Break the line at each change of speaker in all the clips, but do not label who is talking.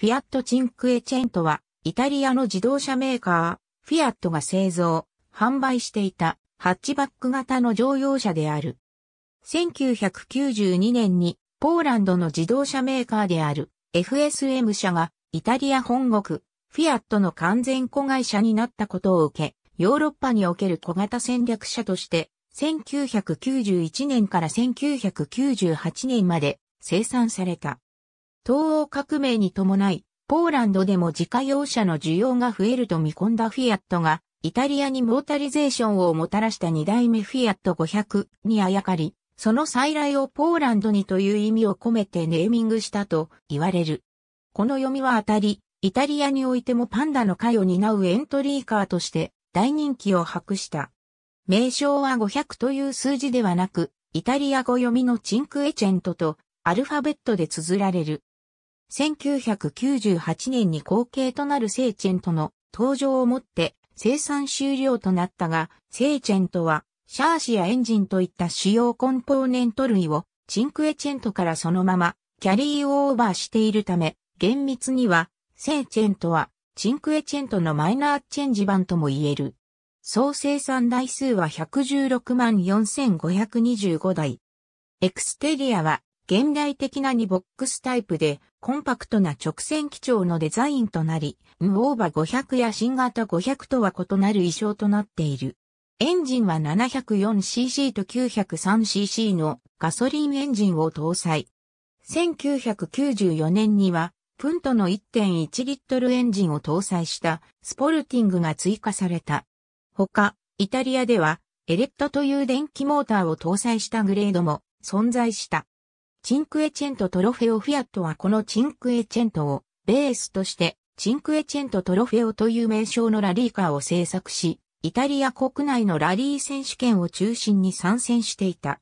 フィアットチンクエチェントは、イタリアの自動車メーカー、フィアットが製造、販売していた、ハッチバック型の乗用車である。1992年に、ポーランドの自動車メーカーである、FSM 社が、イタリア本国、フィアットの完全子会社になったことを受け、ヨーロッパにおける小型戦略車として、1991年から1998年まで生産された。東欧革命に伴い、ポーランドでも自家用車の需要が増えると見込んだフィアットが、イタリアにモータリゼーションをもたらした2代目フィアット500にあやかり、その再来をポーランドにという意味を込めてネーミングしたと言われる。この読みは当たり、イタリアにおいてもパンダの会を担うエントリーカーとして大人気を博した。名称は500という数字ではなく、イタリア語読みのチンクエチェントとアルファベットで綴られる。1998年に後継となるセーチェントの登場をもって生産終了となったが、セーチェントはシャーシやエンジンといった主要コンポーネント類をチンクエチェントからそのままキャリーオーバーしているため、厳密にはセーチェントはチンクエチェントのマイナーチェンジ版とも言える。総生産台数は116万4525台。エクステリアは現代的な2ボックスタイプで、コンパクトな直線基調のデザインとなり、ンオーバ500や新型500とは異なる衣装となっている。エンジンは 704cc と 903cc のガソリンエンジンを搭載。1994年には、プントの1.1リットルエンジンを搭載したスポルティングが追加された。他、イタリアではエレクトという電気モーターを搭載したグレードも存在した。チンクエチェントトロフェオフィアットはこのチンクエチェントをベースとしてチンクエチェントトロフェオという名称のラリーカーを製作し、イタリア国内のラリー選手権を中心に参戦していた。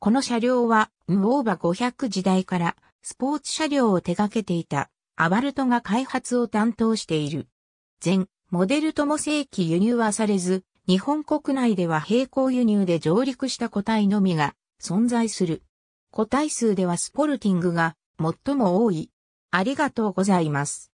この車両は、ムオーバ500時代からスポーツ車両を手掛けていた、アバルトが開発を担当している。全モデルとも正規輸入はされず、日本国内では並行輸入で上陸した個体のみが存在する。個体数ではスポルティングが最も多い。ありがとうございます。